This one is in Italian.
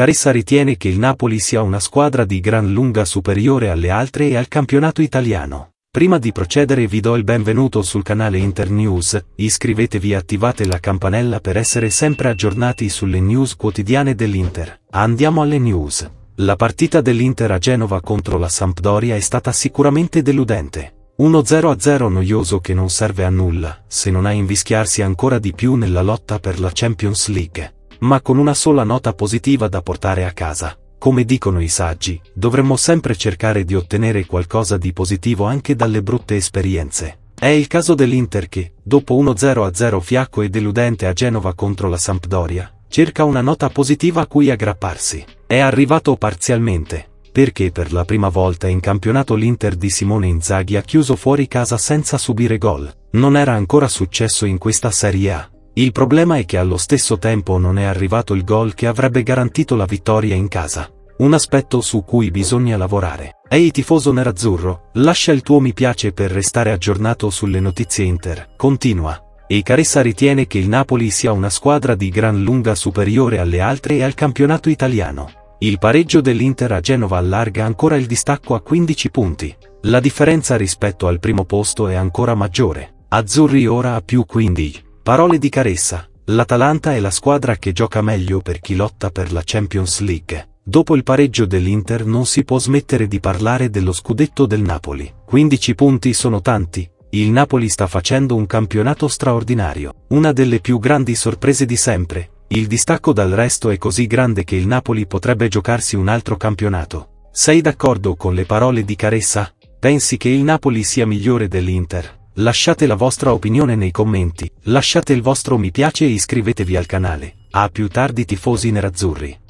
Carissa ritiene che il Napoli sia una squadra di gran lunga superiore alle altre e al campionato italiano. Prima di procedere vi do il benvenuto sul canale Internews, iscrivetevi e attivate la campanella per essere sempre aggiornati sulle news quotidiane dell'Inter. Andiamo alle news. La partita dell'Inter a Genova contro la Sampdoria è stata sicuramente deludente. Uno 0-0 noioso che non serve a nulla, se non a invischiarsi ancora di più nella lotta per la Champions League ma con una sola nota positiva da portare a casa. Come dicono i saggi, dovremmo sempre cercare di ottenere qualcosa di positivo anche dalle brutte esperienze. È il caso dell'Inter che, dopo 1-0-0 fiacco e deludente a Genova contro la Sampdoria, cerca una nota positiva a cui aggrapparsi. È arrivato parzialmente, perché per la prima volta in campionato l'Inter di Simone Inzaghi ha chiuso fuori casa senza subire gol. Non era ancora successo in questa Serie A. Il problema è che allo stesso tempo non è arrivato il gol che avrebbe garantito la vittoria in casa. Un aspetto su cui bisogna lavorare. Ehi tifoso nerazzurro, lascia il tuo mi piace per restare aggiornato sulle notizie Inter. Continua. E Caressa ritiene che il Napoli sia una squadra di gran lunga superiore alle altre e al campionato italiano. Il pareggio dell'Inter a Genova allarga ancora il distacco a 15 punti. La differenza rispetto al primo posto è ancora maggiore. Azzurri ora a più 15. Parole di Caressa. L'Atalanta è la squadra che gioca meglio per chi lotta per la Champions League. Dopo il pareggio dell'Inter non si può smettere di parlare dello scudetto del Napoli. 15 punti sono tanti, il Napoli sta facendo un campionato straordinario, una delle più grandi sorprese di sempre. Il distacco dal resto è così grande che il Napoli potrebbe giocarsi un altro campionato. Sei d'accordo con le parole di Caressa? Pensi che il Napoli sia migliore dell'Inter? Lasciate la vostra opinione nei commenti, lasciate il vostro mi piace e iscrivetevi al canale. A più tardi tifosi nerazzurri.